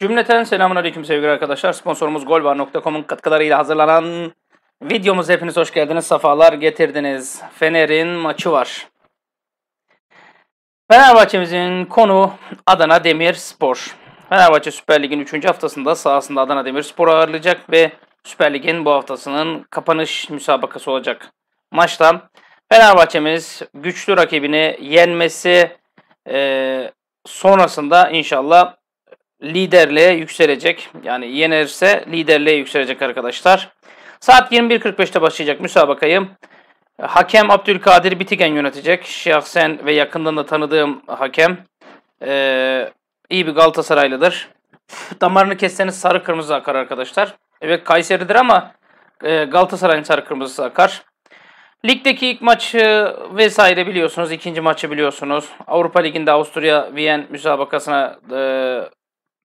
Cümleten selamun aleyküm sevgili arkadaşlar. Sponsorumuz golbar.com'un katkılarıyla hazırlanan videomuz hepiniz hoş geldiniz. Safalar getirdiniz. Fener'in maçı var. Fenerbahçe'mizin konu Adana Demirspor. Fenerbahçe Süper Lig'in 3. haftasında sahasında Adana Demirspor'u ağırlayacak ve Süper Lig'in bu haftasının kapanış müsabakası olacak. Maçta Fenerbahçe'miz güçlü rakibini yenmesi e, sonrasında inşallah liderliğe yükselecek. Yani yenerse liderliğe yükselecek arkadaşlar. Saat 21.45'te başlayacak müsabakayı. Hakem Abdülkadir Bitigen yönetecek. Şahsen ve yakından da tanıdığım hakem. Ee, iyi bir Galatasaraylıdır. Damarını kesseniz sarı kırmızı akar arkadaşlar. Evet Kayseri'dir ama e, Galatasaray'ın sarı kırmızısı akar. Ligdeki ilk maçı vesaire biliyorsunuz. ikinci maçı biliyorsunuz. Avrupa Ligi'nde Avusturya Viyen müsabakasına e,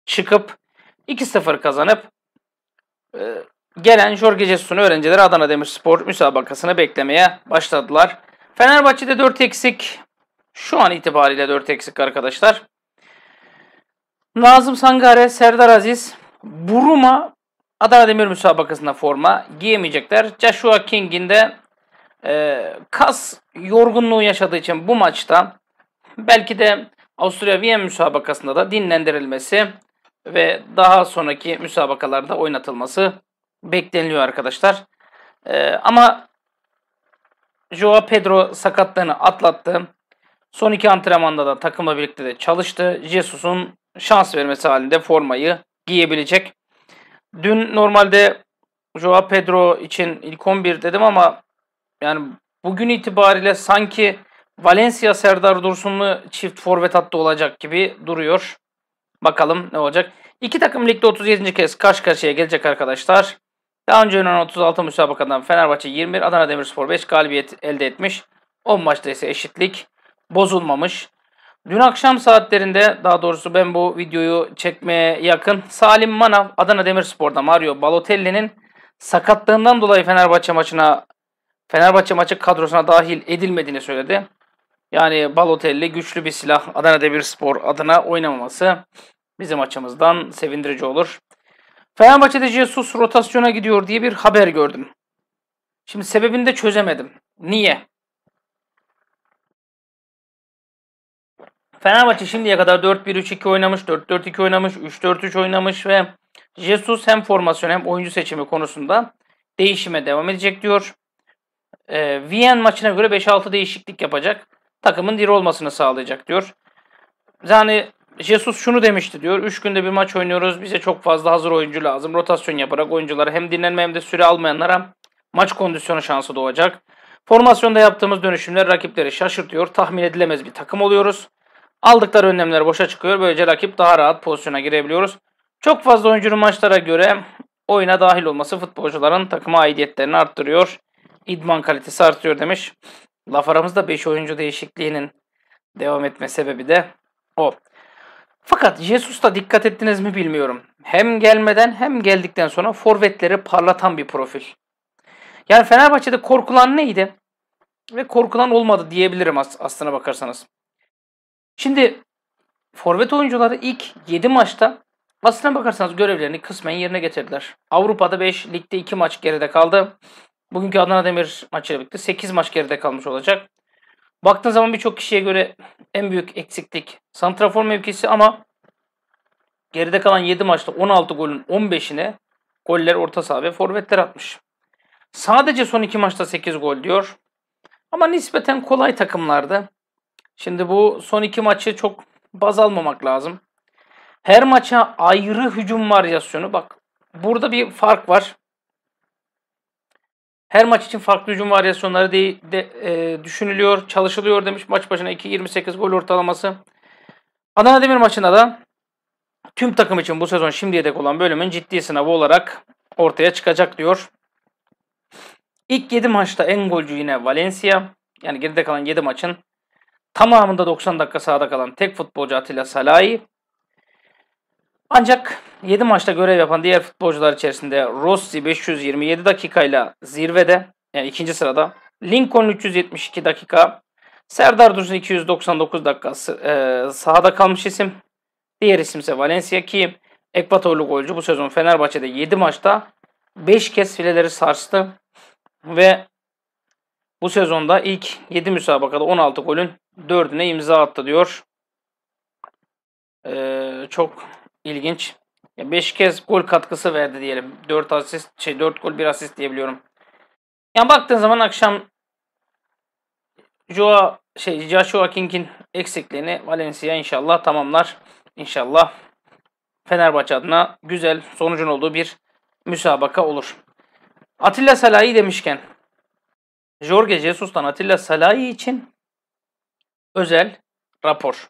çıkıp 2-0 kazanıp e, gelen Jorge Jesus'un öğrencileri Adana Demirspor müsabakasını beklemeye başladılar. Fenerbahçe'de 4 eksik. Şu an itibariyle 4 eksik arkadaşlar. Nazım Sangare, Serdar Aziz, Buruma Adana Demir müsabakasında forma giyemeyecekler. Joshua King'in de e, kas yorgunluğu yaşadığı için bu maçta belki de Avusturya Viyen müsabakasında da dinlendirilmesi ve daha sonraki müsabakalarda oynatılması bekleniliyor arkadaşlar. Ee, ama Joao Pedro sakatlığını atlattı. Son iki antrenmanda da takımla birlikte de çalıştı. Jesus'un şans vermesi halinde formayı giyebilecek. Dün normalde Joao Pedro için ilk 11 dedim ama yani bugün itibariyle sanki Valencia Serdar Dursunlu çift forvet hattı olacak gibi duruyor. Bakalım ne olacak. İki takım ligde 37. kez karşı karşıya gelecek arkadaşlar. Daha önce oynanan 36 müsabakadan Fenerbahçe 21, Adana Demirspor 5 galibiyet elde etmiş. 10 maçta ise eşitlik bozulmamış. Dün akşam saatlerinde daha doğrusu ben bu videoyu çekmeye yakın Salim Manav Adana Demirspor'da Mario Balotelli'nin sakatlığından dolayı Fenerbahçe maçına Fenerbahçe maçı kadrosuna dahil edilmediğini söyledi. Yani Balotelli güçlü bir silah Adana Demirspor adına oynamaması bizim açımızdan sevindirici olur. Fenerbahçe'de Jesus rotasyona gidiyor diye bir haber gördüm. Şimdi sebebini de çözemedim. Niye? Fenerbahçe şimdiye kadar 4-1-3-2 oynamış, 4-4-2 oynamış, 3-4-3 oynamış ve Jesus hem formasyon hem oyuncu seçimi konusunda değişime devam edecek diyor. E, ee, Viyen maçına göre 5-6 değişiklik yapacak. Takımın diri olmasını sağlayacak diyor. Yani Jesus şunu demişti diyor. Üç günde bir maç oynuyoruz. Bize çok fazla hazır oyuncu lazım. Rotasyon yaparak oyuncuları hem dinlenme hem de süre almayanlara maç kondisyonu şansı doğacak. Formasyonda yaptığımız dönüşümler rakipleri şaşırtıyor. Tahmin edilemez bir takım oluyoruz. Aldıkları önlemler boşa çıkıyor. Böylece rakip daha rahat pozisyona girebiliyoruz. Çok fazla oyuncunun maçlara göre oyuna dahil olması futbolcuların takıma aidiyetlerini arttırıyor. İdman kalitesi artıyor demiş. Laf aramızda 5 oyuncu değişikliğinin devam etme sebebi de o. Fakat Jesus'ta dikkat ettiniz mi bilmiyorum. Hem gelmeden hem geldikten sonra forvetleri parlatan bir profil. Yani Fenerbahçe'de korkulan neydi? Ve korkulan olmadı diyebilirim as aslına bakarsanız. Şimdi forvet oyuncuları ilk 7 maçta aslına bakarsanız görevlerini kısmen yerine getirdiler. Avrupa'da 5, ligde 2 maç geride kaldı. Bugünkü Adana Demir maçıyla birlikte 8 maç geride kalmış olacak. Baktığın zaman birçok kişiye göre en büyük eksiklik santrafor mevkisi ama geride kalan 7 maçta 16 golün 15'ine goller orta saha ve forvetler atmış. Sadece son 2 maçta 8 gol diyor. Ama nispeten kolay takımlardı. Şimdi bu son 2 maçı çok baz almamak lazım. Her maça ayrı hücum varyasyonu. Bak burada bir fark var. Her maç için farklı hücum varyasyonları de, de, e, düşünülüyor, çalışılıyor demiş. Maç başına 2.28 gol ortalaması. Adana Demir maçında da tüm takım için bu sezon şimdiye dek olan bölümün ciddi sınavı olarak ortaya çıkacak diyor. İlk 7 maçta en golcü yine Valencia. Yani geride kalan 7 maçın tamamında 90 dakika sahada kalan tek futbolcu Atilla Salahi. Ancak 7 maçta görev yapan diğer futbolcular içerisinde Rossi 527 dakikayla zirvede yani ikinci sırada. Lincoln 372 dakika. Serdar Dursun 299 dakika e, sahada kalmış isim. Diğer isim ise Valencia ki Ekvatorlu golcü bu sezon Fenerbahçe'de 7 maçta 5 kez fileleri sarstı. Ve bu sezonda ilk 7 müsabakada 16 golün 4'üne imza attı diyor. Ee, çok ilginç. 5 kez gol katkısı verdi diyelim. 4 asist şey 4 gol 1 asist diyebiliyorum. Yani baktığın zaman akşam Joa şey Joshua King'in eksikliğini Valencia inşallah tamamlar. İnşallah Fenerbahçe adına güzel sonucun olduğu bir müsabaka olur. Atilla Salahi demişken Jorge Jesus'tan Atilla Salahi için özel rapor.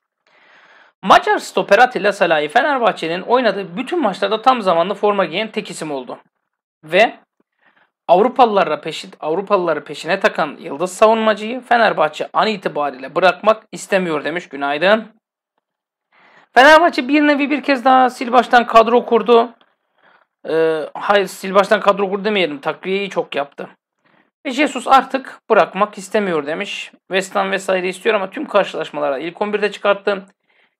Macar stoper Atilla Salahi Fenerbahçe'nin oynadığı bütün maçlarda tam zamanlı forma giyen tek isim oldu. Ve Avrupalılara peşit Avrupalıları peşine takan yıldız savunmacıyı Fenerbahçe an itibariyle bırakmak istemiyor demiş Günaydın. Fenerbahçe bir nevi bir kez daha sil baştan kadro kurdu. Ee, hayır sil baştan kadro kurdu demeyelim. Takviyeyi çok yaptı. Ve Jesus artık bırakmak istemiyor demiş. West Ham vesaire istiyor ama tüm karşılaşmalara ilk 11'de çıkarttı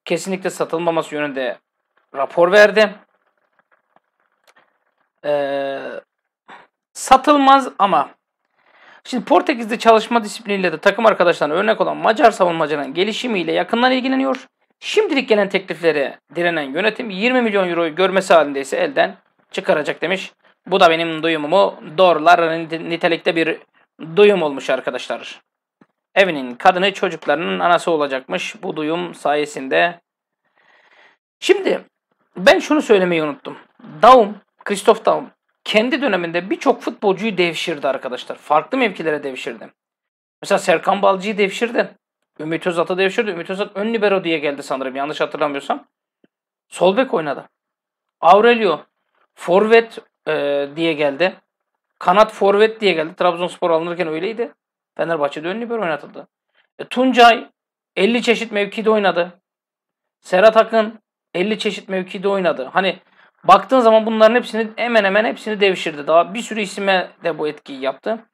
kesinlikle satılmaması yönünde rapor verdi. Ee, satılmaz ama Şimdi Portekiz'de çalışma disipliniyle de takım arkadaşlarına örnek olan Macar savunmacının gelişimiyle yakından ilgileniyor. Şimdilik gelen tekliflere direnen yönetim 20 milyon euroyu görmesi halinde ise elden çıkaracak demiş. Bu da benim duyumumu doğrular nitelikte bir duyum olmuş arkadaşlar. Evinin kadını çocuklarının anası olacakmış bu duyum sayesinde. Şimdi ben şunu söylemeyi unuttum. Daum, Christoph Daum kendi döneminde birçok futbolcuyu devşirdi arkadaşlar. Farklı mevkilere devşirdi. Mesela Serkan Balcı'yı devşirdi. Ümit Özat'ı devşirdi. Ümit Özat ön libero diye geldi sanırım yanlış hatırlamıyorsam. Solbek oynadı. Aurelio forvet e, diye geldi. Kanat forvet diye geldi. Trabzonspor alınırken öyleydi. Fenerbahçe'de ön libero oynatıldı. E, Tuncay 50 çeşit mevkide oynadı. Serhat Akın 50 çeşit mevkide oynadı. Hani baktığın zaman bunların hepsini hemen hemen hepsini devşirdi. Daha bir sürü isime de bu etkiyi yaptı.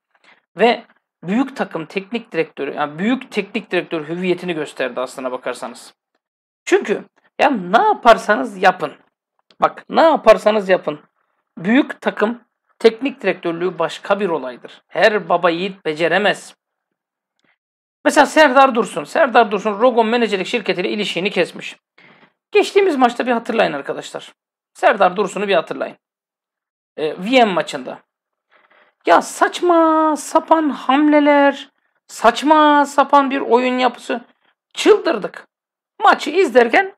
Ve büyük takım teknik direktörü, yani büyük teknik direktör hüviyetini gösterdi aslına bakarsanız. Çünkü ya ne yaparsanız yapın. Bak ne yaparsanız yapın. Büyük takım Teknik direktörlüğü başka bir olaydır. Her baba yiğit beceremez. Mesela Serdar Dursun. Serdar Dursun Rogon menajerlik şirketiyle ilişiğini kesmiş. Geçtiğimiz maçta bir hatırlayın arkadaşlar. Serdar Dursun'u bir hatırlayın. Ee, VM maçında. Ya saçma sapan hamleler, saçma sapan bir oyun yapısı. Çıldırdık. Maçı izlerken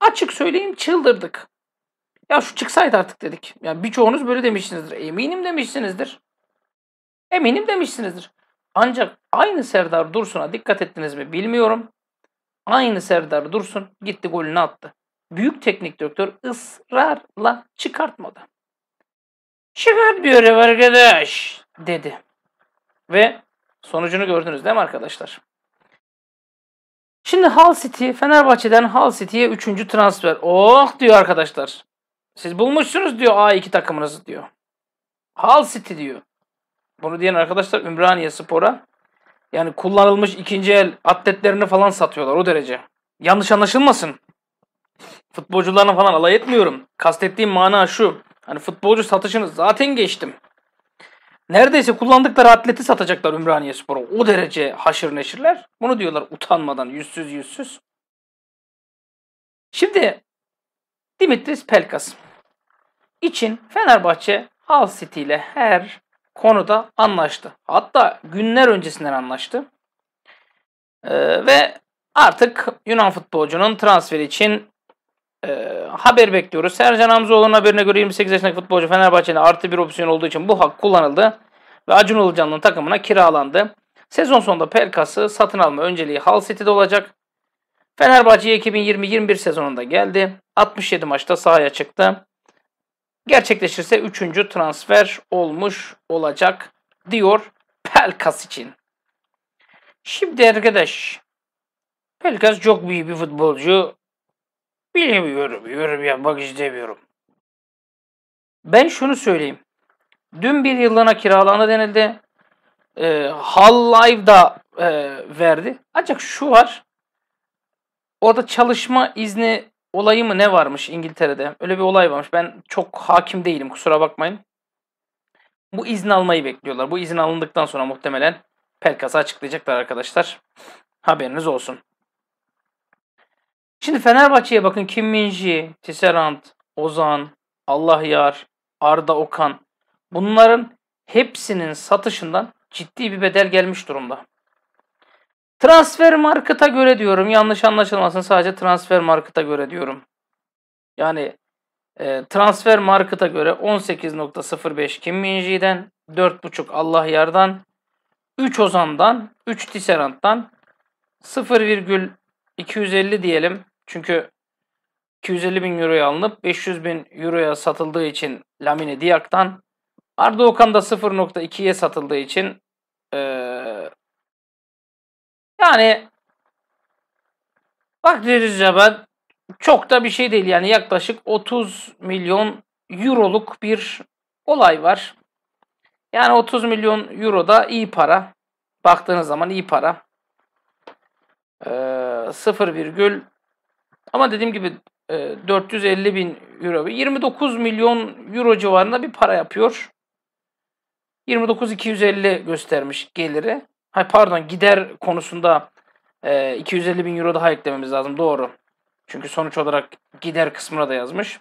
açık söyleyeyim çıldırdık. Ya şu çıksaydı artık dedik. Yani birçoğunuz böyle demişsinizdir. Eminim demişsinizdir. Eminim demişsinizdir. Ancak aynı Serdar Dursun'a dikkat ettiniz mi bilmiyorum. Aynı Serdar Dursun gitti golünü attı. Büyük teknik direktör ısrarla çıkartmadı. Çıkartmıyor ev arkadaş dedi. Ve sonucunu gördünüz değil mi arkadaşlar? Şimdi Hal City, Fenerbahçe'den Hal City'ye 3. transfer. Oh diyor arkadaşlar. Siz bulmuşsunuz diyor A2 takımınızı diyor. Hal City diyor. Bunu diyen arkadaşlar Ümraniye Spor'a yani kullanılmış ikinci el atletlerini falan satıyorlar o derece. Yanlış anlaşılmasın. Futbolcularına falan alay etmiyorum. Kastettiğim mana şu. Hani futbolcu satışını zaten geçtim. Neredeyse kullandıkları atleti satacaklar Ümraniye Spor'a. O derece haşır neşirler. Bunu diyorlar utanmadan, yüzsüz yüzsüz. Şimdi Dimitris Pelkas için Fenerbahçe Hull City ile her konuda anlaştı. Hatta günler öncesinden anlaştı. Ee, ve artık Yunan futbolcunun transferi için e, haber bekliyoruz. Sercan Hamzoğlu'nun haberine göre 28 yaşındaki futbolcu Fenerbahçe'nin artı bir opsiyon olduğu için bu hak kullanıldı ve Acun Ilıcan'ın takımına kiralandı. Sezon sonunda Pelkas'ı satın alma önceliği Hull City'de olacak. Fenerbahçe 2020-21 sezonunda geldi. 67 maçta sahaya çıktı gerçekleşirse 3. transfer olmuş olacak diyor Pelkas için. Şimdi arkadaş Pelkas çok büyük bir futbolcu. Bilmiyorum, yorum yapmak istemiyorum. Ben şunu söyleyeyim. Dün bir yıllığına kiralanı denildi. E, Hall Live'da e, verdi. Ancak şu var. Orada çalışma izni olayı mı ne varmış İngiltere'de? Öyle bir olay varmış. Ben çok hakim değilim kusura bakmayın. Bu izin almayı bekliyorlar. Bu izin alındıktan sonra muhtemelen Pelkas'ı açıklayacaklar arkadaşlar. Haberiniz olsun. Şimdi Fenerbahçe'ye bakın Kim Minji, Tisserand, Ozan, Allahyar, Arda Okan. Bunların hepsinin satışından ciddi bir bedel gelmiş durumda. Transfer marketa göre diyorum. Yanlış anlaşılmasın. Sadece transfer marketa göre diyorum. Yani e, transfer marketa göre 18.05 Kim Minji'den, 4.5 Allah Yar'dan, 3 Ozan'dan, 3 Tisserant'tan, 0,250 diyelim. Çünkü 250 bin euroya alınıp 500 bin euroya satıldığı için Lamine Diyak'tan, Arda Okan da 0.2'ye satıldığı için e, yani baktığınız zaman çok da bir şey değil. Yani yaklaşık 30 milyon euroluk bir olay var. Yani 30 milyon euro da iyi para. Baktığınız zaman iyi para. Ee, 0, virgül. ama dediğim gibi 450 e, bin euro. 29 milyon euro civarında bir para yapıyor. 29.250 göstermiş geliri. Hay pardon gider konusunda e, 250 bin euro daha eklememiz lazım. Doğru. Çünkü sonuç olarak gider kısmına da yazmış.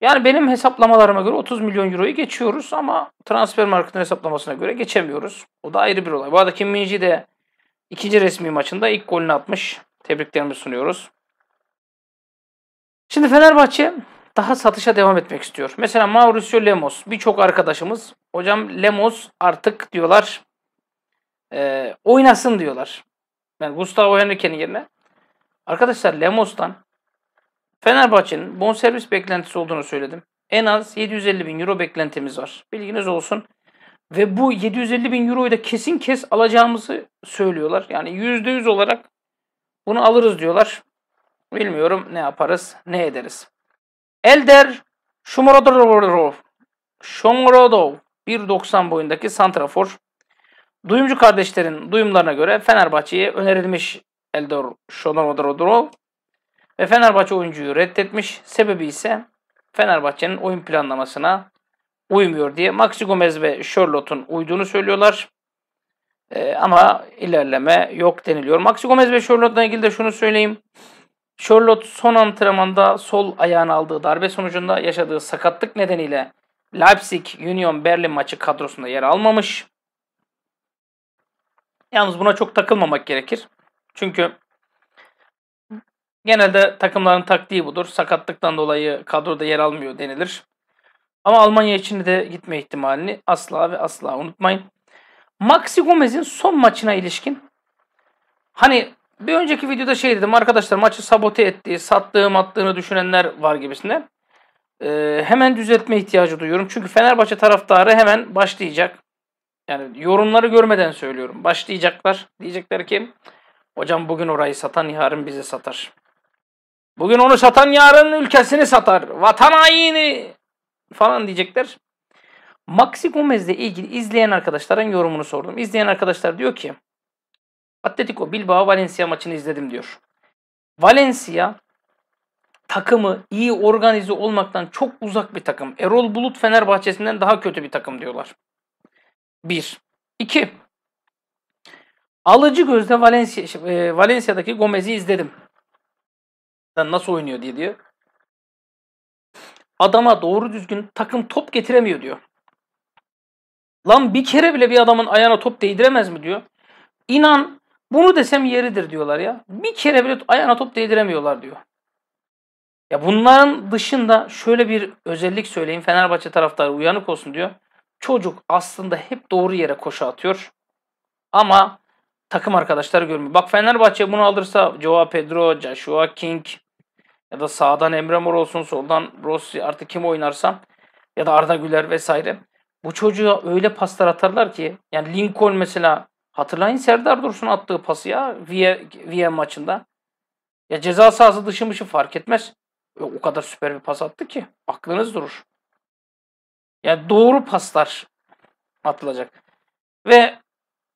Yani benim hesaplamalarıma göre 30 milyon euroyu geçiyoruz ama transfer marketin hesaplamasına göre geçemiyoruz. O da ayrı bir olay. Bu arada Kim Minji de ikinci resmi maçında ilk golünü atmış. Tebriklerimi sunuyoruz. Şimdi Fenerbahçe daha satışa devam etmek istiyor. Mesela Mauricio Lemos birçok arkadaşımız hocam Lemos artık diyorlar e, oynasın diyorlar. Yani Gustavo Henrique'nin yerine. Arkadaşlar Lemos'tan Fenerbahçe'nin bonservis beklentisi olduğunu söyledim. En az 750 bin euro beklentimiz var. Bilginiz olsun. Ve bu 750 bin euroyu da kesin kes alacağımızı söylüyorlar. Yani %100 olarak bunu alırız diyorlar. Bilmiyorum ne yaparız, ne ederiz. Elder Şumurodov, Şumurodov 1.90 boyundaki Santrafor. Duyumcu kardeşlerin duyumlarına göre Fenerbahçe'ye önerilmiş Eldor Şonorodrol ve Fenerbahçe oyuncuyu reddetmiş. Sebebi ise Fenerbahçe'nin oyun planlamasına uymuyor diye Maxi Gomez ve Charlotte'un uyduğunu söylüyorlar. Ee, ama ilerleme yok deniliyor. Maxi Gomez ve Charlotte'la ilgili de şunu söyleyeyim. Charlotte son antrenmanda sol ayağını aldığı darbe sonucunda yaşadığı sakatlık nedeniyle Leipzig Union Berlin maçı kadrosunda yer almamış. Yalnız buna çok takılmamak gerekir. Çünkü genelde takımların taktiği budur. Sakatlıktan dolayı kadroda yer almıyor denilir. Ama Almanya için de gitme ihtimalini asla ve asla unutmayın. Maxi Gomez'in son maçına ilişkin hani bir önceki videoda şey dedim arkadaşlar maçı sabote ettiği, sattığı, attığını düşünenler var gibisinde Ee, hemen düzeltme ihtiyacı duyuyorum. Çünkü Fenerbahçe taraftarı hemen başlayacak yani yorumları görmeden söylüyorum. Başlayacaklar. Diyecekler ki hocam bugün orayı satan yarın bizi satar. Bugün onu satan yarın ülkesini satar. Vatan haini falan diyecekler. Maxi Gomez'le ilgili izleyen arkadaşların yorumunu sordum. İzleyen arkadaşlar diyor ki Atletico Bilbao Valencia maçını izledim diyor. Valencia takımı iyi organize olmaktan çok uzak bir takım. Erol Bulut Fenerbahçe'sinden daha kötü bir takım diyorlar. Bir. İki. Alıcı gözle Valencia, şey, e, Valencia'daki Gomez'i izledim. Nasıl oynuyor diye diyor. Adama doğru düzgün takım top getiremiyor diyor. Lan bir kere bile bir adamın ayağına top değdiremez mi diyor. İnan bunu desem yeridir diyorlar ya. Bir kere bile ayağına top değdiremiyorlar diyor. Ya bunların dışında şöyle bir özellik söyleyeyim. Fenerbahçe taraftarı uyanık olsun diyor. Çocuk aslında hep doğru yere koşu atıyor. Ama takım arkadaşları görmüyor. Bak Fenerbahçe bunu alırsa Joao Pedro, Joshua King ya da sağdan Emre Mor olsun, soldan Rossi artık kim oynarsa ya da Arda Güler vesaire. Bu çocuğa öyle paslar atarlar ki yani Lincoln mesela hatırlayın Serdar Dursun attığı pası ya VM maçında. Ya ceza sahası dışı mışı fark etmez. E, o kadar süper bir pas attı ki aklınız durur. Yani doğru paslar atılacak. Ve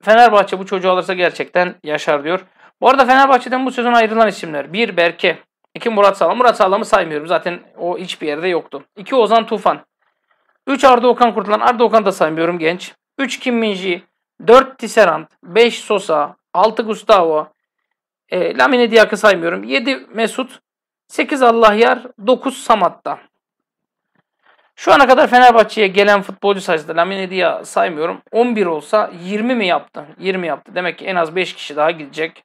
Fenerbahçe bu çocuğu alırsa gerçekten yaşar diyor. Bu arada Fenerbahçe'den bu sezon ayrılan isimler. bir Berke, iki Murat Sağlam. Murat Sağlam'ı saymıyorum zaten o hiçbir yerde yoktu. 2 Ozan Tufan. üç Arda Okan Kurtulan. Arda Okan da saymıyorum genç. Üç Kim Minji. 4 Tisserand. 5 Sosa. altı Gustavo. E, Lamine Diyak'ı saymıyorum. Yedi Mesut. sekiz Allah Yar. 9 Samat'ta. Şu ana kadar Fenerbahçe'ye gelen futbolcu sayısı Lamine Dia saymıyorum. 11 olsa 20 mi yaptı? 20 yaptı. Demek ki en az 5 kişi daha gidecek.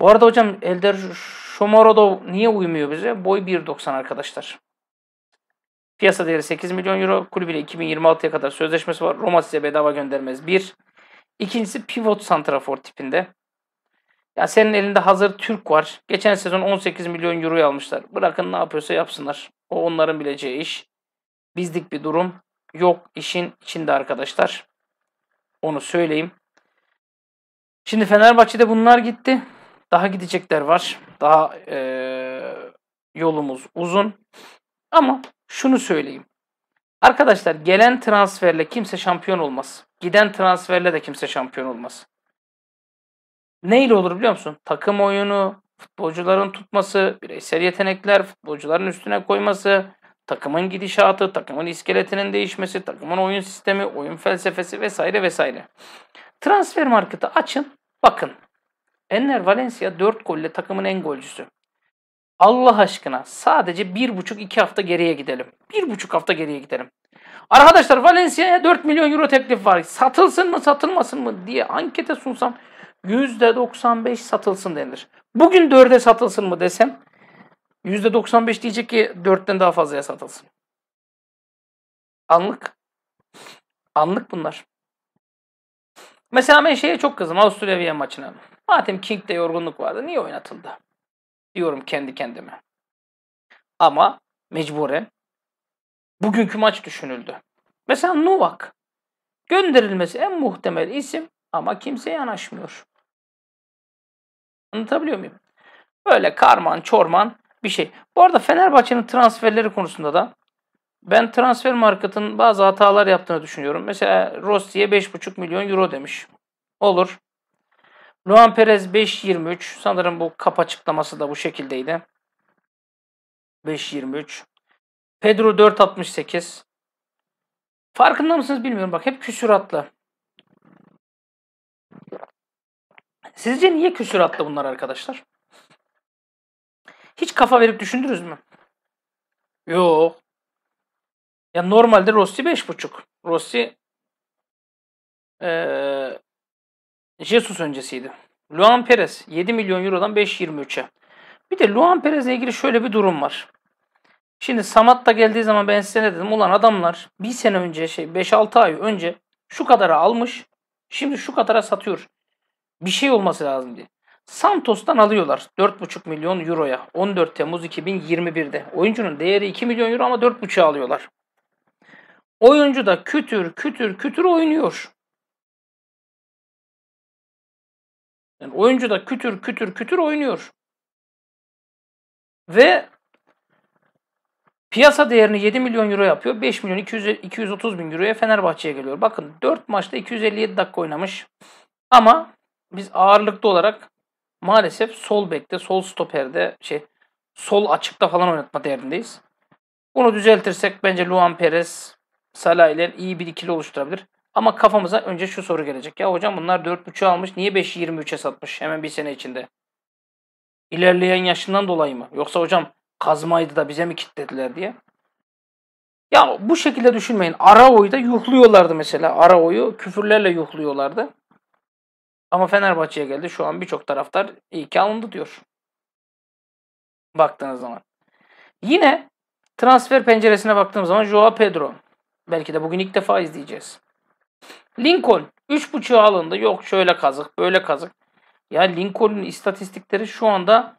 Bu arada hocam Elder Shomorodov niye uymuyor bize? Boy 1.90 arkadaşlar. Piyasa değeri 8 milyon euro. Kulübüyle 2026'ya kadar sözleşmesi var. Roma size bedava göndermez. Bir. İkincisi pivot santrafor tipinde. Ya senin elinde hazır Türk var. Geçen sezon 18 milyon euroyu almışlar. Bırakın ne yapıyorsa yapsınlar. O onların bileceği iş. Bizlik bir durum yok işin içinde arkadaşlar. Onu söyleyeyim. Şimdi Fenerbahçe'de bunlar gitti. Daha gidecekler var. Daha e, yolumuz uzun. Ama şunu söyleyeyim. Arkadaşlar gelen transferle kimse şampiyon olmaz. Giden transferle de kimse şampiyon olmaz. Neyle olur biliyor musun? Takım oyunu, futbolcuların tutması, bireysel yetenekler, futbolcuların üstüne koyması, takımın gidişatı, takımın iskeletinin değişmesi, takımın oyun sistemi, oyun felsefesi vesaire vesaire. Transfer marketi açın, bakın. Enner Valencia 4 golle takımın en golcüsü. Allah aşkına sadece 1,5-2 hafta geriye gidelim. 1,5 hafta geriye gidelim. Arkadaşlar Valencia'ya 4 milyon euro teklif var. Satılsın mı satılmasın mı diye ankete sunsam %95 satılsın denir. Bugün 4'e satılsın mı desem %95 diyecek ki 4'ten daha fazlaya satılsın. Anlık. Anlık bunlar. Mesela ben şeye çok kızım Avusturya Viyen maçına. Madem King'de yorgunluk vardı niye oynatıldı? Diyorum kendi kendime. Ama mecburen bugünkü maç düşünüldü. Mesela Novak gönderilmesi en muhtemel isim ama kimse yanaşmıyor. Anlatabiliyor muyum? Böyle karman çorman bir şey. Bu arada Fenerbahçe'nin transferleri konusunda da ben transfer marketin bazı hatalar yaptığını düşünüyorum. Mesela Rossi'ye 5,5 milyon euro demiş. Olur. Luan Perez 5.23. Sanırım bu kap açıklaması da bu şekildeydi. 5.23. Pedro 4.68. Farkında mısınız bilmiyorum. Bak hep küsüratlı. Sizce niye küsürattı bunlar arkadaşlar? Hiç kafa verip düşündünüz mü? Yok. Ya normalde Rossi 5.5. Rossi ee, Jesus öncesiydi. Luan Perez 7 milyon eurodan 5.23'e. Bir de Luan Perez'le ilgili şöyle bir durum var. Şimdi Samat da geldiği zaman ben size ne dedim? Ulan adamlar bir sene önce şey 5-6 ay önce şu kadara almış. Şimdi şu kadara satıyor. Bir şey olması lazım diye. Santos'tan alıyorlar 4,5 milyon euroya 14 Temmuz 2021'de. Oyuncunun değeri 2 milyon euro ama 4,5'a alıyorlar. Oyuncu da kütür kütür kütür oynuyor. Yani oyuncu da kütür kütür kütür oynuyor. Ve piyasa değerini 7 milyon euro yapıyor. 5 milyon 200, 230 bin euroya Fenerbahçe'ye geliyor. Bakın 4 maçta 257 dakika oynamış. Ama biz ağırlıklı olarak maalesef sol bekte, sol stoperde, şey sol açıkta falan oynatma derdindeyiz. Bunu düzeltirsek bence Luan Perez, Salah ile iyi bir ikili oluşturabilir. Ama kafamıza önce şu soru gelecek. Ya hocam bunlar 4.5'ü almış. Niye 5'i 23'e satmış hemen bir sene içinde? İlerleyen yaşından dolayı mı? Yoksa hocam kazmaydı da bize mi kitlediler diye. Ya bu şekilde düşünmeyin. Arao'yu da yuhluyorlardı mesela. Arao'yu küfürlerle yuhluyorlardı. Ama Fenerbahçe'ye geldi. Şu an birçok taraftar iyi ki alındı diyor. Baktığınız zaman. Yine transfer penceresine baktığım zaman Joao Pedro. Belki de bugün ilk defa izleyeceğiz. Lincoln 3.5'a alındı. Yok şöyle kazık, böyle kazık. Ya Lincoln'un istatistikleri şu anda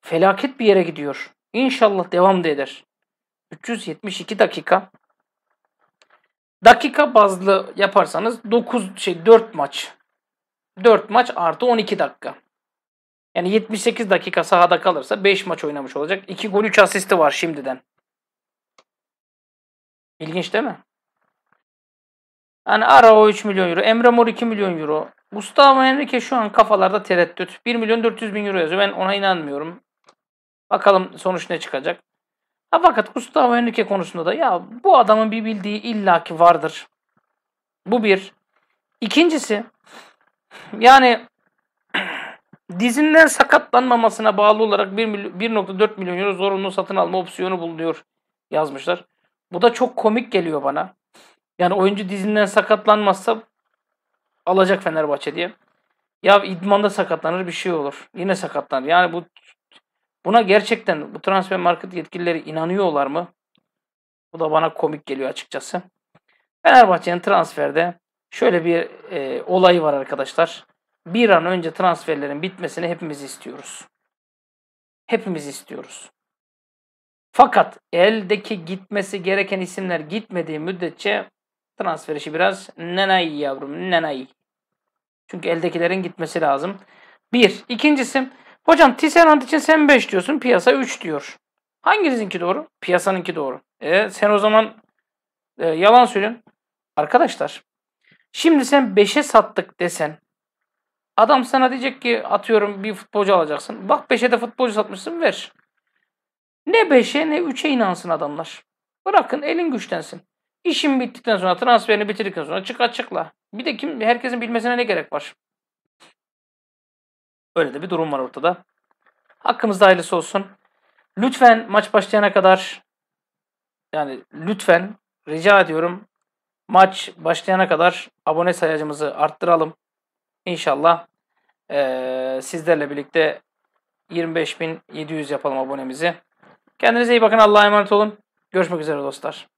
felaket bir yere gidiyor. İnşallah devam da eder. 372 dakika. Dakika bazlı yaparsanız 9 şey 4 maç 4 maç artı 12 dakika. Yani 78 dakika sahada kalırsa 5 maç oynamış olacak. 2 gol 3 asisti var şimdiden. İlginç değil mi? Yani Arao 3 milyon euro, Emre Mor 2 milyon euro. Gustavo Henrique şu an kafalarda tereddüt. 1 milyon 400 bin euro yazıyor. Ben ona inanmıyorum. Bakalım sonuç ne çıkacak. Ha, fakat Gustavo Henrique konusunda da ya bu adamın bir bildiği illaki vardır. Bu bir. İkincisi yani dizinden sakatlanmamasına bağlı olarak 1.4 milyon euro zorunlu satın alma opsiyonu bulunuyor yazmışlar. Bu da çok komik geliyor bana. Yani oyuncu dizinden sakatlanmazsa alacak Fenerbahçe diye. Ya idmanda sakatlanır bir şey olur. Yine sakatlanır. Yani bu buna gerçekten bu transfer market yetkilileri inanıyorlar mı? Bu da bana komik geliyor açıkçası. Fenerbahçe'nin transferde Şöyle bir e, olay var arkadaşlar. Bir an önce transferlerin bitmesini hepimiz istiyoruz. Hepimiz istiyoruz. Fakat eldeki gitmesi gereken isimler gitmediği müddetçe transfer işi biraz nenay yavrum nenay. Çünkü eldekilerin gitmesi lazım. Bir. İkincisi hocam Tisserand için sen 5 diyorsun piyasa 3 diyor. Hanginizinki doğru? Piyasanınki doğru. E, sen o zaman e, yalan söylüyorsun. Arkadaşlar Şimdi sen 5'e sattık desen adam sana diyecek ki atıyorum bir futbolcu alacaksın. Bak 5'e de futbolcu satmışsın ver. Ne 5'e ne 3'e inansın adamlar. Bırakın elin güçtensin. İşin bittikten sonra transferini bitirdikten sonra çık açıkla. Bir de kim herkesin bilmesine ne gerek var? Öyle de bir durum var ortada. Hakkımızda hayırlısı olsun. Lütfen maç başlayana kadar yani lütfen rica ediyorum Maç başlayana kadar abone sayacımızı arttıralım. İnşallah ee, sizlerle birlikte 25.700 yapalım abonemizi. Kendinize iyi bakın. Allah'a emanet olun. Görüşmek üzere dostlar.